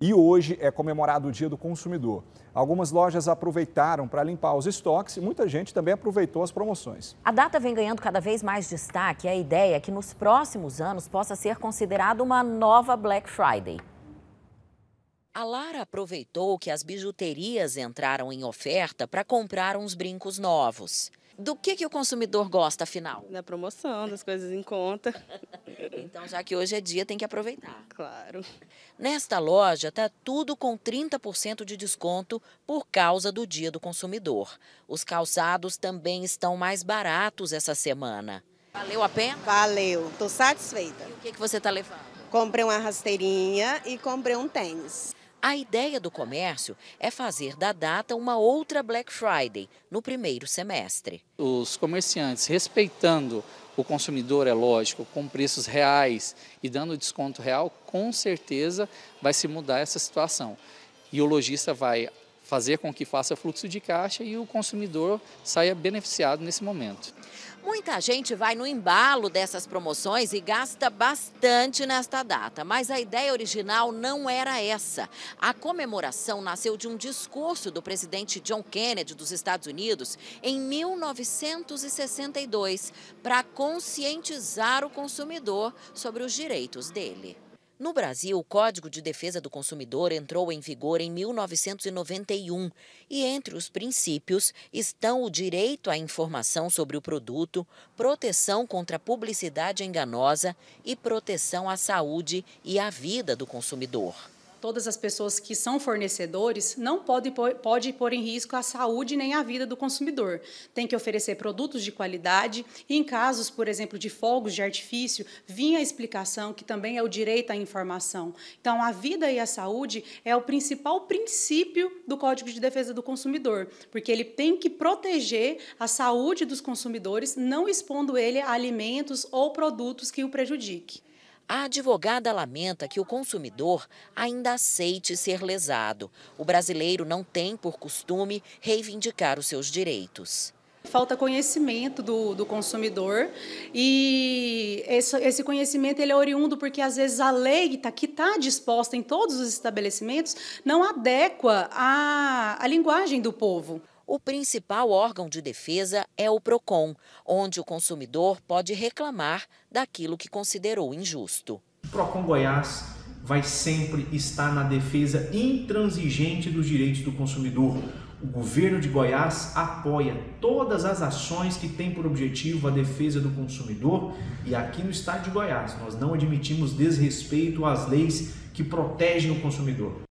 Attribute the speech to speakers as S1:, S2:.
S1: E hoje é comemorado o Dia do Consumidor. Algumas lojas aproveitaram para limpar os estoques e muita gente também aproveitou as promoções.
S2: A data vem ganhando cada vez mais destaque e a ideia é que nos próximos anos possa ser considerada uma nova Black Friday. A Lara aproveitou que as bijuterias entraram em oferta para comprar uns brincos novos. Do que, que o consumidor gosta, afinal? Da promoção, das coisas em conta. então, já que hoje é dia, tem que aproveitar. Claro. Nesta loja, está tudo com 30% de desconto por causa do Dia do Consumidor. Os calçados também estão mais baratos essa semana. Valeu a pena? Valeu, estou satisfeita. E o que, que você está levando? Comprei uma rasteirinha e comprei um tênis. A ideia do comércio é fazer da data uma outra Black Friday
S1: no primeiro semestre. Os comerciantes, respeitando o consumidor, é lógico, com preços reais e dando desconto real, com certeza vai se mudar essa situação. E o lojista vai fazer com que faça fluxo de caixa e o consumidor saia beneficiado nesse momento.
S2: Muita gente vai no embalo dessas promoções e gasta bastante nesta data, mas a ideia original não era essa. A comemoração nasceu de um discurso do presidente John Kennedy dos Estados Unidos em 1962 para conscientizar o consumidor sobre os direitos dele. No Brasil, o Código de Defesa do Consumidor entrou em vigor em 1991 e entre os princípios estão o direito à informação sobre o produto, proteção contra publicidade enganosa e proteção à saúde e à vida do consumidor
S3: todas as pessoas que são fornecedores não podem pode pôr em risco a saúde nem a vida do consumidor. Tem que oferecer produtos de qualidade e, em casos, por exemplo, de fogos de artifício, vinha a explicação que também é o direito à informação. Então, a vida e a saúde é o principal princípio do Código de Defesa do Consumidor, porque ele tem que proteger a saúde dos consumidores, não expondo ele a alimentos ou produtos que o prejudiquem. A advogada lamenta que o consumidor ainda
S2: aceite ser lesado. O brasileiro não tem por costume reivindicar os seus direitos.
S3: Falta conhecimento do, do consumidor e esse, esse, conhecimento ele é oriundo porque às vezes a lei tá, que está disposta em todos os estabelecimentos não adequa à, à linguagem do povo. O
S2: principal órgão de defesa é o PROCON, onde o consumidor pode reclamar daquilo que considerou injusto.
S1: O PROCON Goiás vai sempre estar na defesa intransigente dos direitos do consumidor. O governo de Goiás apoia todas as ações que têm por objetivo a defesa do consumidor e aqui no estado de Goiás nós não admitimos desrespeito às leis que protegem o consumidor.